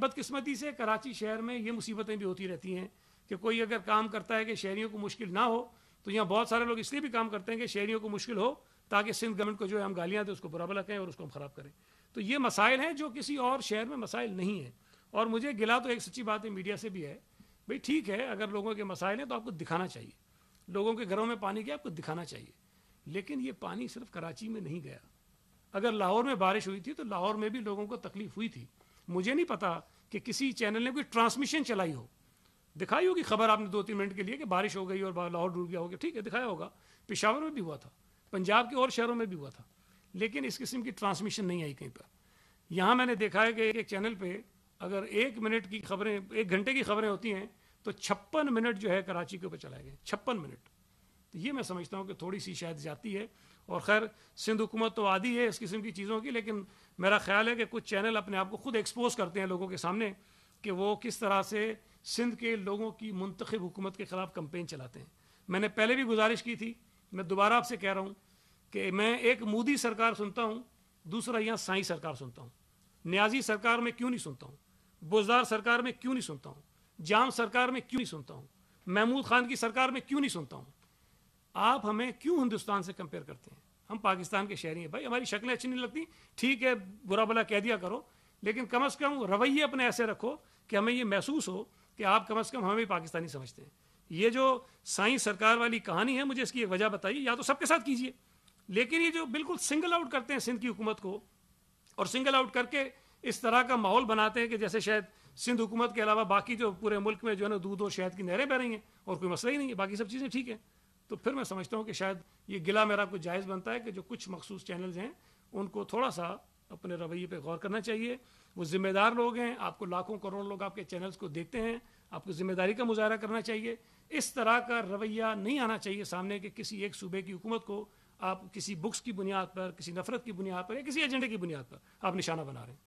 बदकस्मती से कराची शहर में ये मुसीबतें भी होती रहती हैं कि कोई अगर काम करता है कि शहरीों को मुश्किल ना हो तो यहाँ बहुत सारे लोग इसलिए भी काम करते हैं कि शहरीों को मुश्किल हो ताकि सिंध गवर्नमेंट को जो है हम गालियाँ दें उसको बुरा भला कहें और उसको हम ख़राब करें तो ये मसाइल हैं जो किसी और शहर में मसाइल नहीं हैं और मुझे गिला तो एक सच्ची बात है मीडिया से भी है भाई ठीक है अगर लोगों के मसाइल हैं तो आपको दिखाना चाहिए लोगों के घरों में पानी गया आपको दिखाना चाहिए लेकिन ये पानी सिर्फ कराची में नहीं गया अगर लाहौर में बारिश हुई थी तो लाहौर में भी लोगों को तकलीफ़ हुई थी मुझे नहीं पता कि किसी चैनल ने कोई ट्रांसमिशन चलाई हो दिखाई होगी खबर आपने दो तीन मिनट के लिए कि बारिश हो गई और लाहौर डूब गया होगा ठीक है दिखाया होगा पेशावर में भी हुआ था पंजाब के और शहरों में भी हुआ था लेकिन इस किस्म की ट्रांसमिशन नहीं आई कहीं पर यहाँ मैंने देखा है कि एक चैनल पर अगर एक मिनट की खबरें एक घंटे की खबरें होती हैं तो छप्पन मिनट जो है कराची के ऊपर चलाए गए छप्पन मिनट तो ये मैं समझता हूँ कि थोड़ी सी शायद जाती है और खैर सिंध हुकूमत तो आदि है इस किस्म की चीज़ों की लेकिन मेरा ख्याल है कि कुछ चैनल अपने आप को खुद एक्सपोज करते हैं लोगों के सामने कि वो किस तरह से सिंध के लोगों की मंतखब हुकूमत के ख़िलाफ़ कम्पेन चलाते हैं मैंने पहले भी गुजारिश की थी मैं दोबारा आपसे कह रहा हूँ कि मैं एक मोदी सरकार सुनता हूँ दूसरा यहाँ साई सरकार सुनता हूँ न्याजी सरकार में क्यों नहीं सुनता हूँ बुजदार सरकार में क्यों नहीं सुनता हूँ जाम सरकार में क्यों नहीं सुनता हूँ महमूद खान की सरकार में क्यों नहीं सुनता हूँ आप हमें क्यों हिंदुस्तान से कंपेयर करते हैं हम पाकिस्तान के शहरी हैं भाई हमारी शक्लें अच्छी नहीं लगती ठीक है बुरा भला कह दिया करो लेकिन कम अज़ कम रवैये अपने ऐसे रखो कि हमें ये महसूस हो कि आप कम अज़ कम हमें भी पाकिस्तानी समझते हैं ये जो साई सरकार वाली कहानी है मुझे इसकी एक वजह बताइए या तो सबके साथ कीजिए लेकिन ये जो बिल्कुल सिंगल आउट करते हैं सिंध की हुकूमत को और सिंगल आउट करके इस तरह का माहौल बनाते हैं कि जैसे शायद सिंध हुकूमत के अलावा बाकी जो पूरे मुल्क में जो है ना दूध और शहद की नहरें बह रही हैं और कोई मसला ही नहीं है बाकी सब चीज़ें ठीक है तो फिर मैं समझता हूँ कि शायद ये गिला मेरा कुछ जायज़ बनता है कि जो कुछ मखसूस चैनल्स हैं उनको थोड़ा सा अपने रवैये पे गौर करना चाहिए वो ज़िम्मेदार लोग हैं आपको लाखों करोड़ लोग आपके चैनल्स को देखते हैं आपको ज़िम्मेदारी का मुजाहरा करना चाहिए इस तरह का रवैया नहीं आना चाहिए सामने कि किसी एक सूबे की हुकूमत को आप किसी बुक्स की बुनियाद पर किसी नफरत की बुनियाद पर या किसी एजेंडे की बुनियाद पर आप निशाना बना रहे हैं